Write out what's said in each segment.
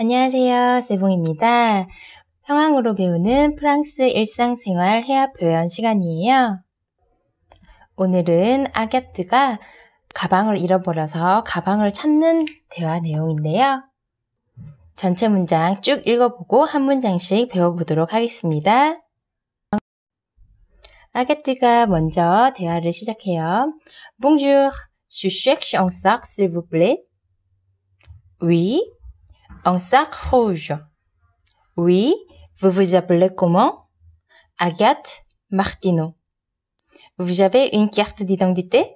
안녕하세요. 세봉입니다. 상황으로 배우는 프랑스 일상생활 해합 표현 시간이에요. 오늘은 아게트가 가방을 잃어버려서 가방을 찾는 대화 내용인데요. 전체 문장 쭉 읽어보고 한 문장씩 배워보도록 하겠습니다. 아게트가 먼저 대화를 시작해요. Bonjour, je cherche un sac, s'il vous plaît. Oui, un sac rouge. Oui, vous vous appelez comment Agathe Martino. Vous avez une carte d'identité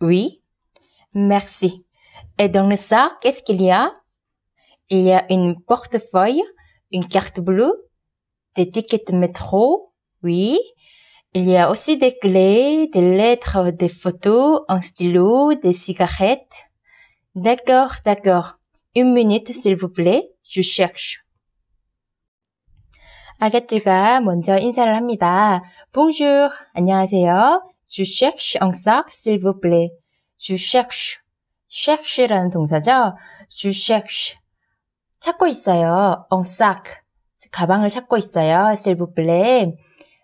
Oui. Merci. Et dans le sac, qu'est-ce qu'il y a Il y a une portefeuille, une carte bleue, des tickets de métro, oui. Il y a aussi des clés, des lettres, des photos, un stylo, des cigarettes. D'accord, d'accord. Une minute, s'il vous plaît. Je cherche. 아가씨가 먼저 인사를 합니다. Bonjour. 안녕하세요. Je cherche encore, s'il vous plaît. Je cherche. cherche라는 동사죠. Je cherche. 찾고 있어요. encore. 가방을 찾고 있어요. s'il vous plaît.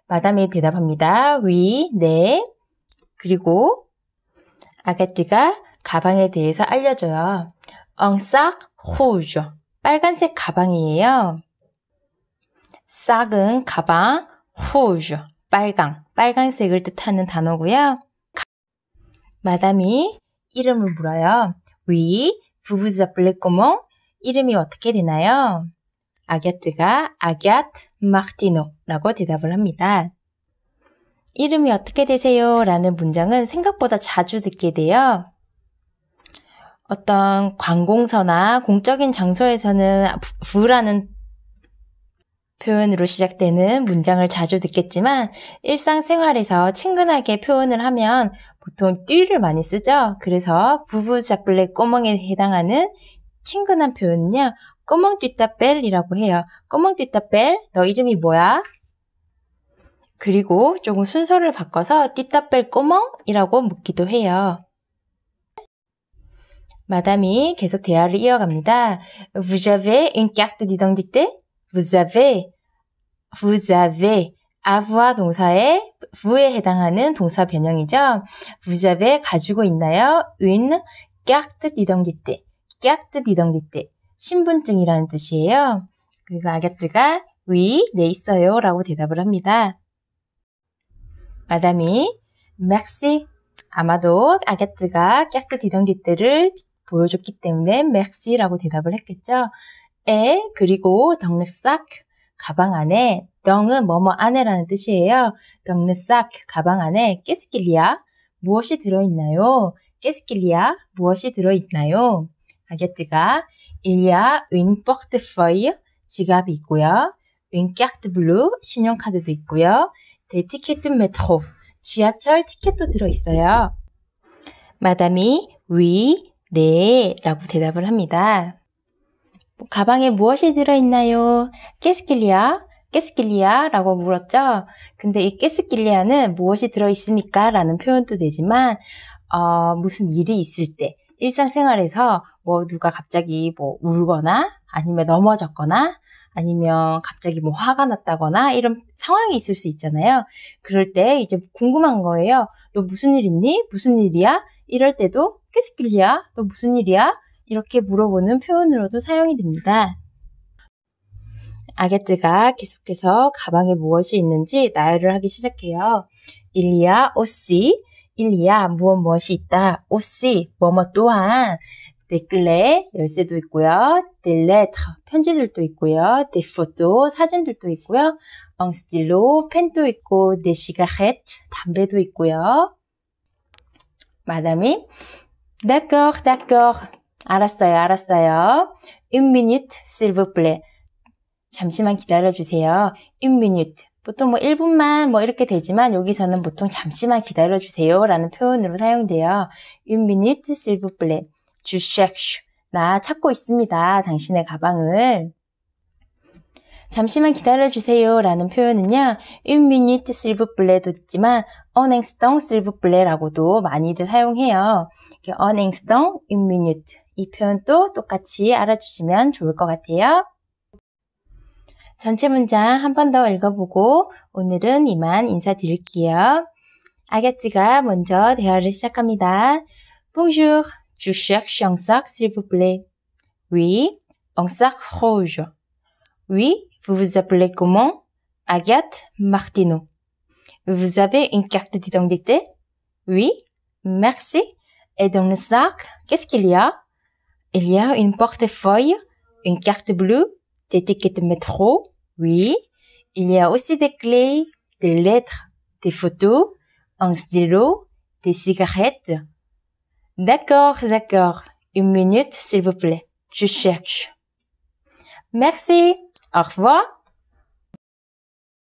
마담이 대답합니다. oui, 네. 그리고 아가씨가 가방에 대해서 알려줘요. 엉싹 호우죠. 빨간색 가방이에요. 싹은 가방, 호우죠. 빨강, 빨강색을 뜻하는 단어고요. 마담이 이름을 물어요. 위, 부부자 블랙고몽, 이름이 어떻게 되나요? 아갸트가 아갸트 마르티노라고 대답을 합니다. 이름이 어떻게 되세요? 라는 문장은 생각보다 자주 듣게 돼요. 어떤 관공서나 공적인 장소에서는 부라는 표현으로 시작되는 문장을 자주 듣겠지만 일상생활에서 친근하게 표현을 하면 보통 띠를 많이 쓰죠. 그래서 부부잡블레 꼬멍에 해당하는 친근한 표현은요. 꼬멍 띠따 벨이라고 해요. 꼬멍 띠따 벨, 너 이름이 뭐야? 그리고 조금 순서를 바꿔서 띠따벨 꼬멍이라고 묻기도 해요. 마담이 계속 대화를 이어갑니다. Vous avez une carte d'identité? Vous avez, vous avez, avoir 동사에 vu에 해당하는 동사 변형이죠. Vous avez 가지고 있나요? une carte d'identité. carte d'identité. 신분증이라는 뜻이에요. 그리고 아갸뜨가 oui, 네 있어요 라고 대답을 합니다. 마담이 merci. 아마도 아갸뜨가 carte d'identité를 보여줬기 때문에 맥시라고 대답을 했겠죠. 에 그리고 덩르싹 가방 안에 덩은 뭐뭐 안에라는 뜻이에요. 덩르싹 가방 안에 깨스길리아 무엇이 들어있나요? 깨스길리아 무엇이 들어있나요? 아게트가 일리아 윈 포트포이어 지갑이 있고요. 윈깍트 블루 신용카드도 있고요. 데티켓트 메트로 지하철 티켓도 들어있어요. 마담이 위 네, 라고 대답을 합니다. 뭐, 가방에 무엇이 들어있나요? 깨스킬리아? 깨스킬리아? 라고 물었죠. 근데 이 깨스킬리아는 무엇이 들어있습니까? 라는 표현도 되지만, 어, 무슨 일이 있을 때, 일상생활에서 뭐 누가 갑자기 뭐 울거나 아니면 넘어졌거나 아니면 갑자기 뭐 화가 났다거나 이런 상황이 있을 수 있잖아요. 그럴 때 이제 궁금한 거예요. 너 무슨 일 있니? 무슨 일이야? 이럴 때도 스 새끼야? 너 무슨 일이야? 이렇게 물어보는 표현으로도 사용이 됩니다. 아게뜨가 계속해서 가방에 무엇이 있는지 나열을 하기 시작해요. 일리야, 오씨, 일리야, 무엇 무엇이 있다, 오씨, 뭐뭐 또한, 댓글레 열쇠도 있고요, 딜렛, 편지들도 있고요, 데포도, 사진들도 있고요, 엉스딜로, 펜도 있고, 네시가헷, 담배도 있고요. 마담이 D'accord, d'accord. 알았어요, 알았어요. Une minute, s'il vous plaît. 잠시만 기다려주세요. Une minute. 보통 뭐 1분만 뭐 이렇게 되지만 여기서는 보통 잠시만 기다려주세요 라는 표현으로 사용돼요. Une minute, s'il vous plaît. Je cherche. 나 찾고 있습니다. 당신의 가방을. 잠시만 기다려주세요 라는 표현은요. Une minute, s'il vous plaît도 있지만 en instant, s'il vous plaît라고도 많이들 사용해요. 이렇게 en instant, une minute. 이 표현도 똑같이 알아주시면 좋을 것 같아요. 전체 문장 한 번 더 읽어보고 오늘은 이만 인사드릴게요. 아가씨가 먼저 대화를 시작합니다. Bonjour, je cherche un sac s'il vous plaît. Oui, un sac rouge. Oui, vous vous appelez comment? Agathe Martineau. Vous avez une carte d'identité? Oui. Merci. Et dans le sac, qu'est-ce qu'il y a? Il y a une portefeuille, une carte bleue, des tickets de métro. Oui. Il y a aussi des clés, des lettres, des photos, un stylo, des cigarettes. D'accord, d'accord. Une minute, s'il vous plaît. Je cherche. Merci. Au revoir.